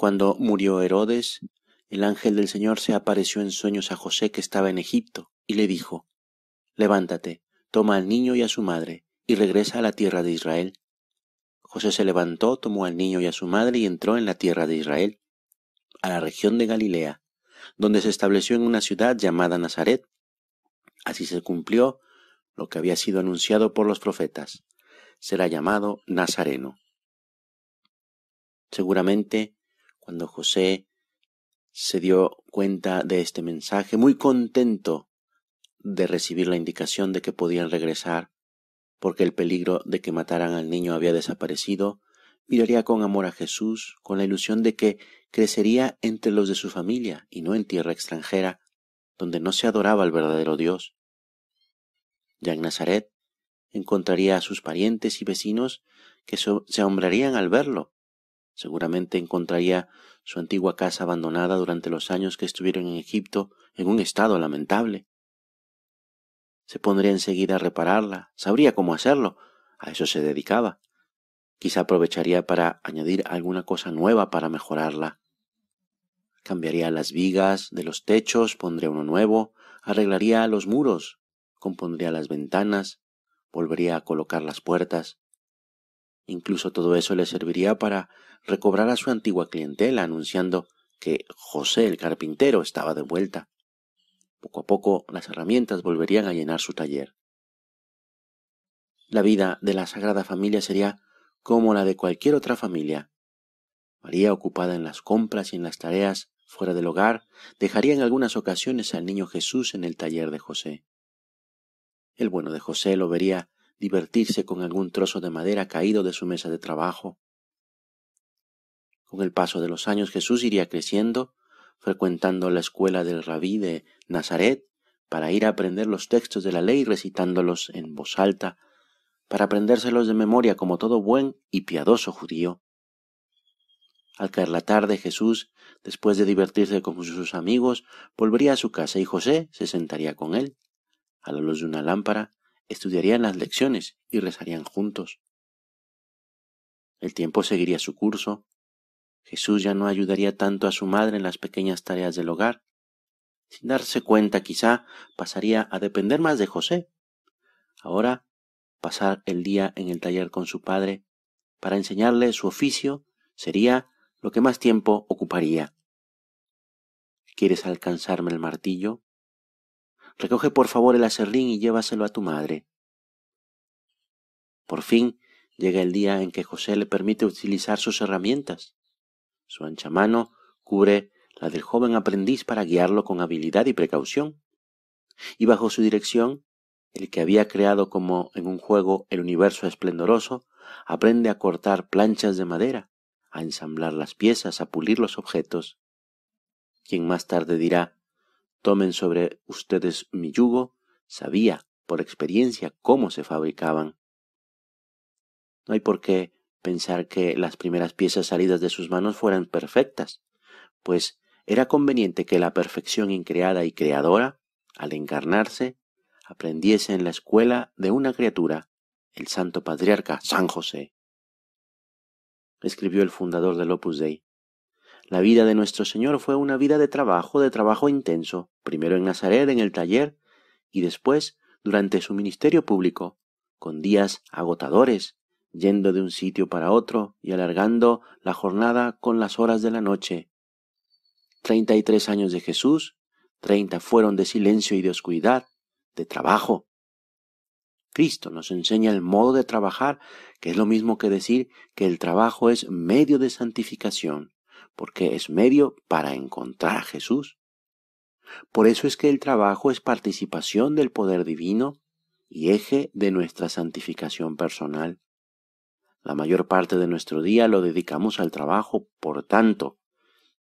Cuando murió Herodes, el ángel del Señor se apareció en sueños a José que estaba en Egipto, y le dijo, Levántate, toma al niño y a su madre, y regresa a la tierra de Israel. José se levantó, tomó al niño y a su madre y entró en la tierra de Israel, a la región de Galilea, donde se estableció en una ciudad llamada Nazaret. Así se cumplió lo que había sido anunciado por los profetas. Será llamado Nazareno. Seguramente cuando José se dio cuenta de este mensaje, muy contento de recibir la indicación de que podían regresar, porque el peligro de que mataran al niño había desaparecido, miraría con amor a Jesús, con la ilusión de que crecería entre los de su familia y no en tierra extranjera, donde no se adoraba al verdadero Dios. Ya en Nazaret encontraría a sus parientes y vecinos que se ahombrarían al verlo, Seguramente encontraría su antigua casa abandonada durante los años que estuvieron en Egipto en un estado lamentable. Se pondría enseguida a repararla, sabría cómo hacerlo, a eso se dedicaba. Quizá aprovecharía para añadir alguna cosa nueva para mejorarla. Cambiaría las vigas de los techos, pondría uno nuevo, arreglaría los muros, compondría las ventanas, volvería a colocar las puertas, Incluso todo eso le serviría para recobrar a su antigua clientela anunciando que José el carpintero estaba de vuelta. Poco a poco las herramientas volverían a llenar su taller. La vida de la Sagrada Familia sería como la de cualquier otra familia. María, ocupada en las compras y en las tareas fuera del hogar, dejaría en algunas ocasiones al niño Jesús en el taller de José. El bueno de José lo vería divertirse con algún trozo de madera caído de su mesa de trabajo. Con el paso de los años Jesús iría creciendo, frecuentando la escuela del rabí de Nazaret para ir a aprender los textos de la ley recitándolos en voz alta, para aprendérselos de memoria como todo buen y piadoso judío. Al caer la tarde Jesús, después de divertirse con sus amigos, volvería a su casa y José se sentaría con él, a la luz de una lámpara, estudiarían las lecciones y rezarían juntos. El tiempo seguiría su curso. Jesús ya no ayudaría tanto a su madre en las pequeñas tareas del hogar. Sin darse cuenta quizá pasaría a depender más de José. Ahora, pasar el día en el taller con su padre para enseñarle su oficio sería lo que más tiempo ocuparía. ¿Quieres alcanzarme el martillo? Recoge por favor el acerrín y llévaselo a tu madre. Por fin llega el día en que José le permite utilizar sus herramientas. Su ancha mano cubre la del joven aprendiz para guiarlo con habilidad y precaución. Y bajo su dirección, el que había creado como en un juego el universo esplendoroso, aprende a cortar planchas de madera, a ensamblar las piezas, a pulir los objetos. Quien más tarde dirá, Tomen sobre ustedes mi yugo, sabía por experiencia cómo se fabricaban. No hay por qué pensar que las primeras piezas salidas de sus manos fueran perfectas, pues era conveniente que la perfección increada y creadora, al encarnarse, aprendiese en la escuela de una criatura, el santo patriarca San José. Escribió el fundador del Opus Dei. La vida de nuestro Señor fue una vida de trabajo, de trabajo intenso, primero en Nazaret, en el taller, y después durante su ministerio público, con días agotadores, yendo de un sitio para otro y alargando la jornada con las horas de la noche. Treinta y tres años de Jesús, treinta fueron de silencio y de oscuridad, de trabajo. Cristo nos enseña el modo de trabajar, que es lo mismo que decir que el trabajo es medio de santificación porque es medio para encontrar a Jesús. Por eso es que el trabajo es participación del poder divino y eje de nuestra santificación personal. La mayor parte de nuestro día lo dedicamos al trabajo, por tanto,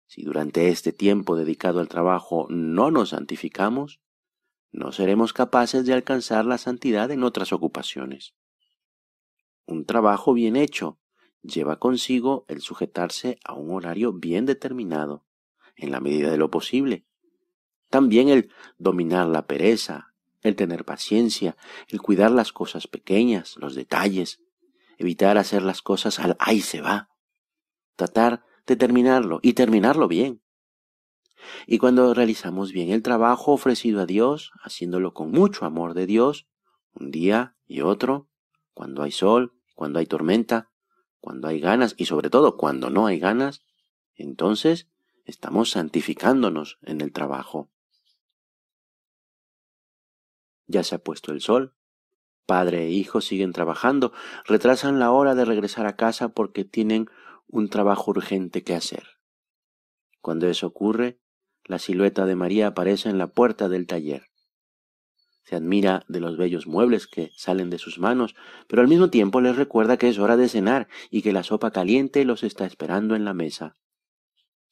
si durante este tiempo dedicado al trabajo no nos santificamos, no seremos capaces de alcanzar la santidad en otras ocupaciones. Un trabajo bien hecho lleva consigo el sujetarse a un horario bien determinado, en la medida de lo posible. También el dominar la pereza, el tener paciencia, el cuidar las cosas pequeñas, los detalles, evitar hacer las cosas al ahí se va, tratar de terminarlo y terminarlo bien. Y cuando realizamos bien el trabajo ofrecido a Dios, haciéndolo con mucho amor de Dios, un día y otro, cuando hay sol, cuando hay tormenta, cuando hay ganas y sobre todo cuando no hay ganas, entonces estamos santificándonos en el trabajo. Ya se ha puesto el sol. Padre e hijo siguen trabajando, retrasan la hora de regresar a casa porque tienen un trabajo urgente que hacer. Cuando eso ocurre, la silueta de María aparece en la puerta del taller se admira de los bellos muebles que salen de sus manos, pero al mismo tiempo les recuerda que es hora de cenar y que la sopa caliente los está esperando en la mesa.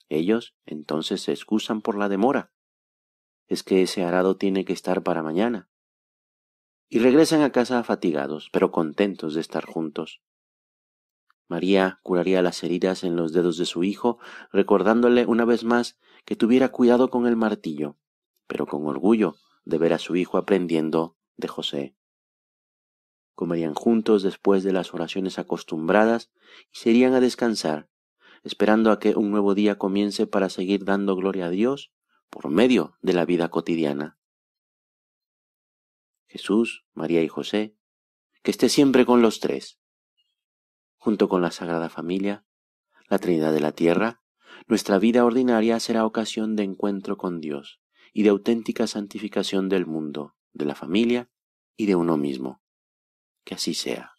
Ellos entonces se excusan por la demora. Es que ese arado tiene que estar para mañana. Y regresan a casa fatigados, pero contentos de estar juntos. María curaría las heridas en los dedos de su hijo, recordándole una vez más que tuviera cuidado con el martillo, pero con orgullo, de ver a su hijo aprendiendo de José. Comerían juntos después de las oraciones acostumbradas y se irían a descansar, esperando a que un nuevo día comience para seguir dando gloria a Dios por medio de la vida cotidiana. Jesús, María y José, que esté siempre con los tres, junto con la Sagrada Familia, la Trinidad de la Tierra, nuestra vida ordinaria será ocasión de encuentro con Dios y de auténtica santificación del mundo, de la familia y de uno mismo. Que así sea.